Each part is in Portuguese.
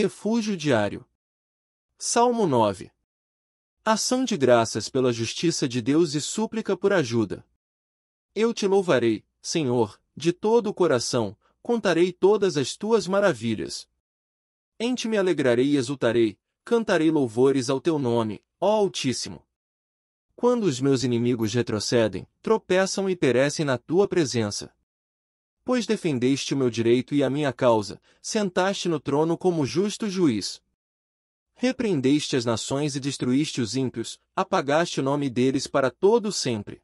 refúgio diário. Salmo 9. Ação de graças pela justiça de Deus e súplica por ajuda. Eu te louvarei, Senhor, de todo o coração, contarei todas as tuas maravilhas. Em ti me alegrarei e exultarei, cantarei louvores ao teu nome, ó Altíssimo. Quando os meus inimigos retrocedem, tropeçam e perecem na tua presença pois defendeste o meu direito e a minha causa, sentaste no trono como justo juiz. Repreendeste as nações e destruíste os ímpios, apagaste o nome deles para todo sempre.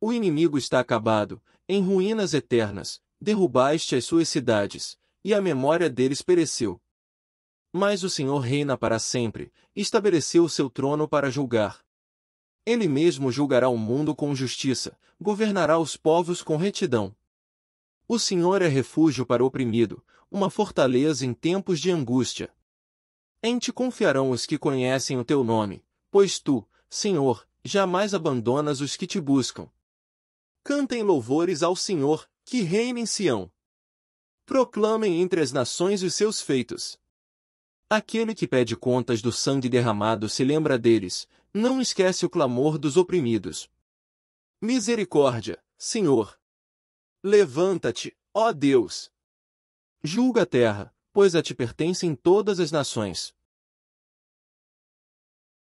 O inimigo está acabado, em ruínas eternas, derrubaste as suas cidades, e a memória deles pereceu. Mas o Senhor reina para sempre, estabeleceu o seu trono para julgar. Ele mesmo julgará o mundo com justiça, governará os povos com retidão. O Senhor é refúgio para o oprimido, uma fortaleza em tempos de angústia. Em ti confiarão os que conhecem o teu nome, pois tu, Senhor, jamais abandonas os que te buscam. Cantem louvores ao Senhor, que reina em Sião. Proclamem entre as nações os seus feitos. Aquele que pede contas do sangue derramado se lembra deles, não esquece o clamor dos oprimidos. Misericórdia, Senhor, Levanta-te, ó Deus! Julga a terra, pois a ti pertencem todas as nações.